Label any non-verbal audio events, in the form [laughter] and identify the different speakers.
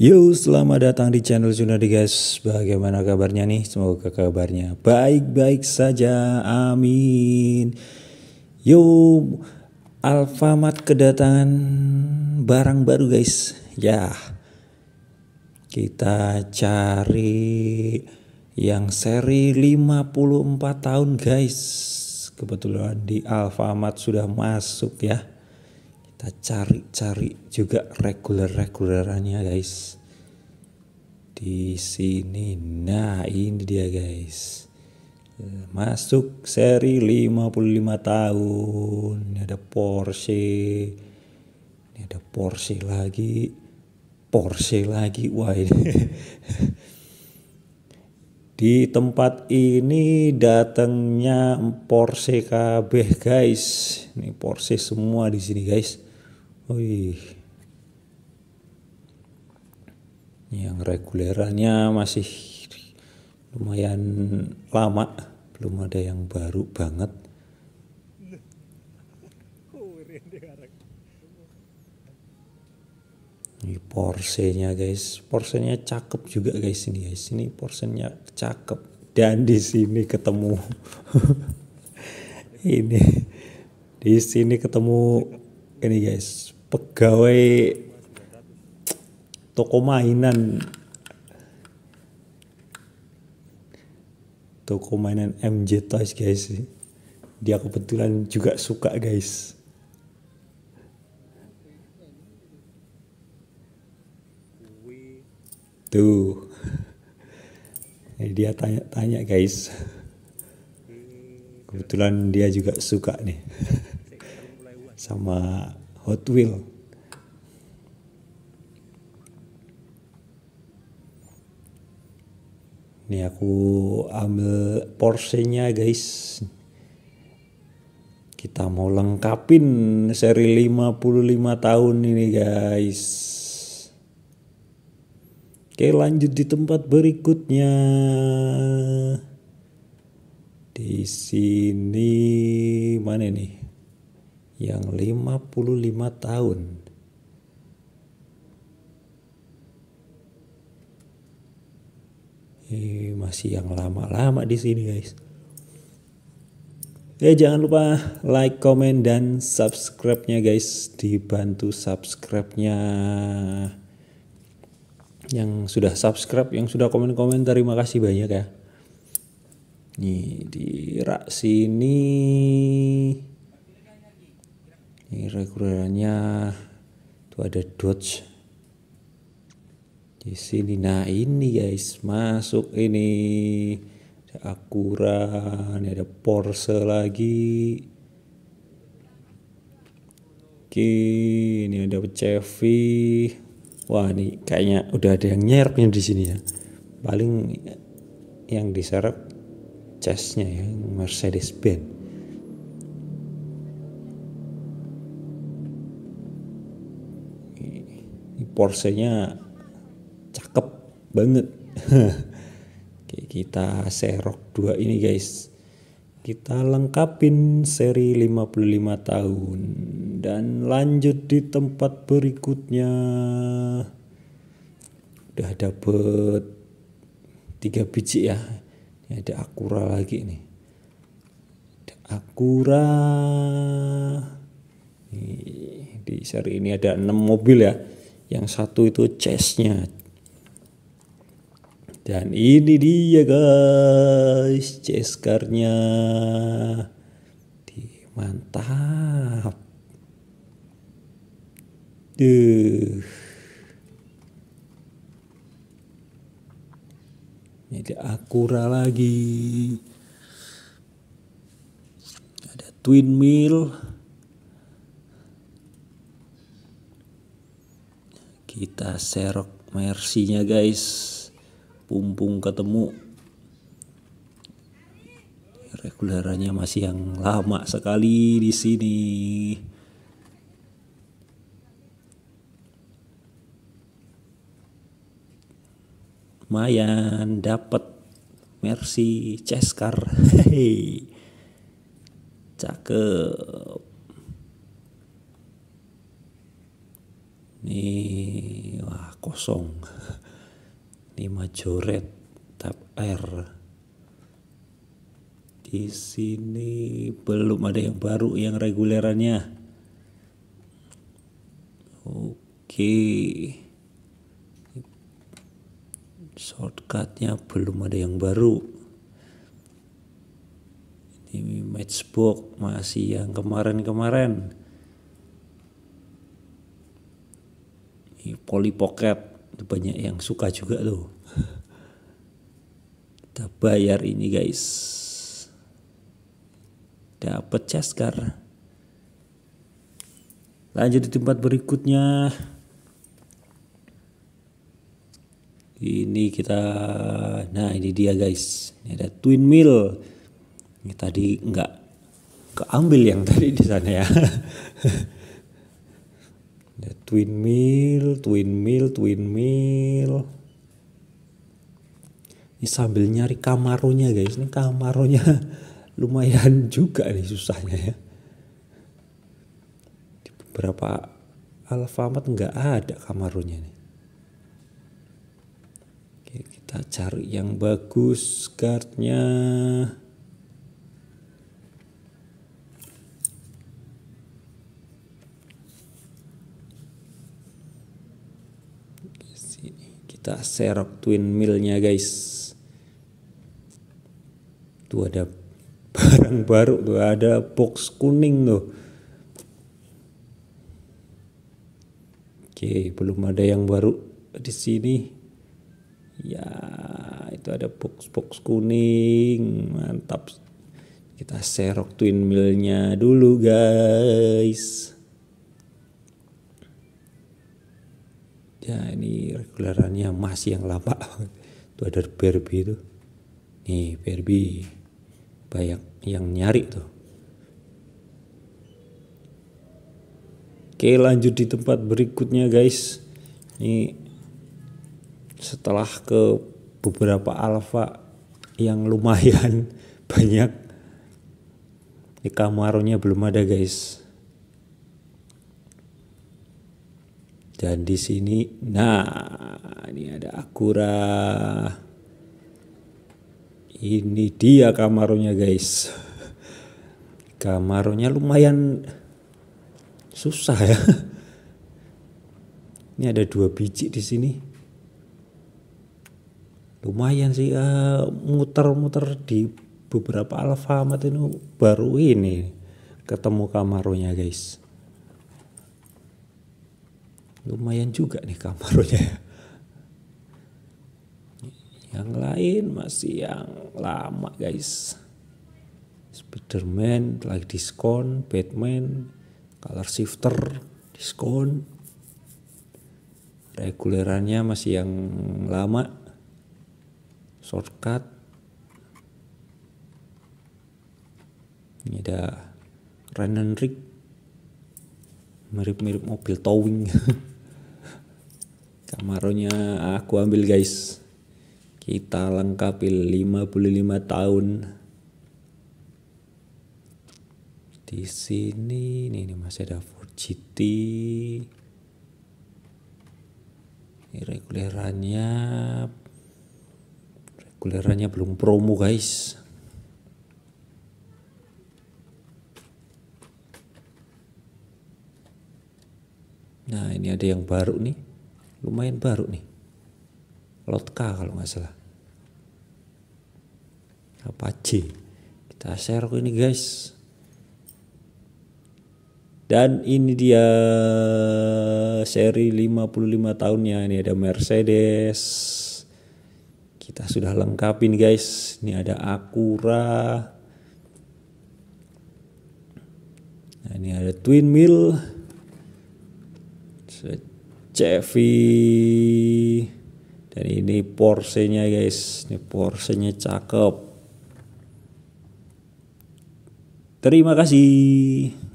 Speaker 1: Yo, selamat datang di channel Junadi guys. Bagaimana kabarnya nih? Semoga kabarnya baik-baik saja. Amin. Yo, Alfamat kedatangan barang baru guys. Ya. Kita cari yang seri 54 tahun guys. Kebetulan di Alfamat sudah masuk ya kita cari-cari juga reguler-regulerannya guys di sini nah ini dia guys masuk seri 55 tahun ini ada Porsche ini ada Porsche lagi Porsche lagi wah ini [laughs] di tempat ini datangnya Porsche KB guys ini Porsche semua di sini guys Wih. Oh, yang regulerannya masih lumayan lama, belum ada yang baru banget. Ini porsenya guys, porsenya cakep juga guys ini guys. Ini porsenya cakep dan di sini ketemu [laughs] ini di sini ketemu ini guys pegawai toko mainan toko mainan MJ Toys guys dia kebetulan juga suka guys tuh eh, dia tanya-tanya guys kebetulan dia juga suka nih [laughs] sama Hot Wheel. Ini aku ambil porsche guys. Kita mau lengkapin seri 55 tahun ini guys. Oke lanjut di tempat berikutnya. Di sini mana nih? yang 55 tahun eh, masih yang lama-lama di sini guys Eh jangan lupa like, komen, dan subscribe-nya guys. Dibantu subscribe-nya. Yang sudah subscribe, yang sudah komen-komen terima kasih banyak ya. Nih di rak sini ini regulernya itu ada Dodge di sini nah ini guys masuk ini ada Acura ini ada Porsche lagi oke ini ada Chevy wah ini kayaknya udah ada yang nyerapnya di sini ya paling yang diserap casnya ya Mercedes Benz porsenya cakep banget. [laughs] Oke, kita serok dua ini guys. Kita lengkapin seri 55 tahun dan lanjut di tempat berikutnya. Udah dapet tiga biji ya. Ini ada Akura lagi nih. Ada Akura. di seri ini ada enam mobil ya yang satu itu chestnya dan ini dia guys chest card-nya mantap Duh. Ini Akura lagi. Ada Twin Mill. kita serok mersinya guys pumpung ketemu regulerannya masih yang lama sekali di sini lumayan dapat Mercy cescar, hehe, [laughs] cakep nih kosong 5 joret tab R di sini belum ada yang baru yang regulerannya oke shortcutnya belum ada yang baru ini matchbox masih yang kemarin-kemarin Poli Pocket banyak yang suka juga tuh kita bayar ini guys dapat Chaskar lanjut di tempat berikutnya ini kita nah ini dia guys ini ada twin mill ini tadi enggak keambil yang tadi di sana ya [laughs] ada ya, twin Mill, twin Mill, twin Mill. ini sambil nyari kamaronya guys ini kamaronya [laughs] lumayan juga nih susahnya ya di beberapa alfamat nggak ada kamaronya nih Oke, kita cari yang bagus nya kita serok twin milnya guys tuh ada barang baru tuh ada box kuning tuh oke belum ada yang baru di sini ya itu ada box box kuning mantap kita serok twin milnya dulu guys ya ini regularannya masih yang lama itu ada Barbie itu nih Barbie banyak yang nyari tuh oke lanjut di tempat berikutnya guys ini setelah ke beberapa alfa yang lumayan [laughs] banyak ini kamarnya belum ada guys Dan di sini, nah ini ada Akura. Ini dia kamarnya guys. Kamarnya lumayan susah ya. Ini ada dua biji di sini. Lumayan sih eh, muter-muter uh, di beberapa alfamat ini baru ini ketemu kamarnya guys lumayan juga nih kamarnya yang lain masih yang lama guys Spiderman lagi diskon Batman color shifter diskon regulerannya masih yang lama shortcut ini ada Renan Rick mirip-mirip mobil towing [laughs] Kamarnya aku ambil guys kita lengkapi 55 tahun di sini nih, ini masih ada Ford GT regulerannya regulerannya belum promo guys Nah ini ada yang baru nih, lumayan baru nih. Lotka kalau nggak salah. apa C Kita share ke ini guys. Dan ini dia seri 55 tahunnya. Ini ada Mercedes. Kita sudah lengkapin guys. Ini ada Acura. Nah, ini ada Twin Mill Chevy dan ini Porsche-nya guys ini Porsche-nya cakep terima kasih